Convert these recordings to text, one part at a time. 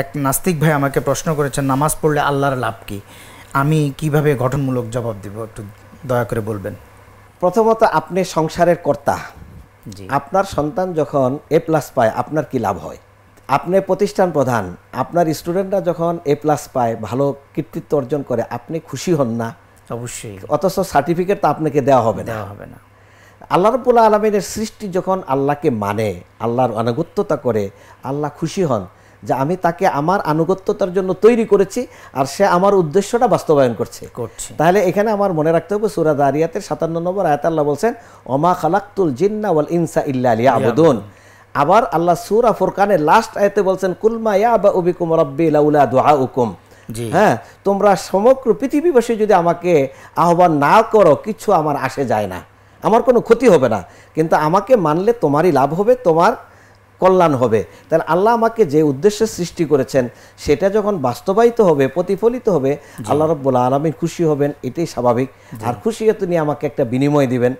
এক নাস্তিক ভাই আমাকে প্রশ্ন করেছেন নামাজ পড়লে আল্লাহর লাভ কি আমি কিভাবে গঠনমূলক জবাব দেব একটু দয়া করে বলবেন প্রথমত আপনি সংসারের কর্তা আপনার সন্তান যখন এ প্লাস পায় আপনার কি লাভ হয় আপনি প্রতিষ্ঠান প্রধান আপনার স্টুডেন্টরা যখন এ প্লাস পায় ভালো কৃতিত্ব অর্জন করে আপনি খুশি হন না অবশ্যই অথচ সার্টিফিকেট তো আপনাকে দেওয়া হবে দেওয়া হবে না আল্লাহ রবুল্লা আলমিনের সৃষ্টি যখন আল্লাহকে মানে আল্লাহর অনাগত্যতা করে আল্লাহ খুশি হন যে আমি তাকে আমার আনুগত্যতার জন্য তৈরি করেছি আর সে আমার উদ্দেশ্যটা বাস্তবায়ন করছে তাহলে এখানে আমার মনে রাখতে হবে সুরাদ আরিয়াতের সাতান্ন নম্বর আয়াত আল্লাহ বলছেন ওমা খালাক্তুল জিন্না ওয়াল ইনসা ইল্লা আলিয়া আবুদুন আবার আল্লাহ সুরা ফোরকানে লাস্ট আয়তে বলছেন কুলমা ইয়া বা উবিকুম রব্বি লাউলা দোয়া উকুম হ্যাঁ তোমরা সমগ্র পৃথিবীবাসী যদি আমাকে আহ্বান না করো কিছু আমার আসে যায় না আমার কোনো ক্ষতি হবে না কিন্তু আমাকে মানলে তোমারই লাভ হবে তোমার কল্যাণ হবে তাহলে আল্লাহ আমাকে যে উদ্দেশ্যে সৃষ্টি করেছেন সেটা যখন বাস্তবায়িত হবে প্রতিফলিত হবে আল্লাহ রব্বুল আলমী খুশি হবেন এটাই স্বাভাবিক আর খুশি হয়ে তিনি আমাকে একটা বিনিময় দিবেন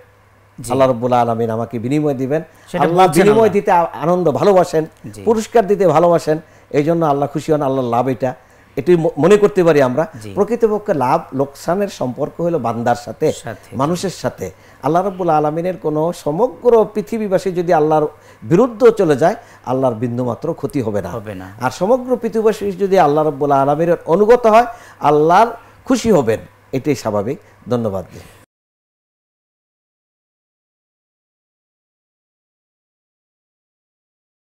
আল্লাহ রব্বুল আলমিন আমাকে বিনিময় দিবেন আল্লাহ বিনিময় দিতে আনন্দ ভালোবাসেন পুরস্কার দিতে ভালোবাসেন এই জন্য আল্লাহ খুশি হন আল্লাহ লাভ এটা এটি মনে করতে পারি আমরা প্রকৃতপক্ষে লাভ লোকসানের সম্পর্ক হলো বান্দার সাথে মানুষের সাথে আল্লাহ রব্বুল আলমিনের কোনো সমগ্র পৃথিবীবাসী যদি আল্লাহর বিরুদ্ধ চলে যায় আল্লাহর বিন্দুমাত্র ক্ষতি হবে না আর সমগ্র পৃথিবীবাসী যদি আল্লাহ রব্বুল আলমিনের অনুগত হয় আল্লাহর খুশি হবেন এটাই স্বাভাবিক ধন্যবাদ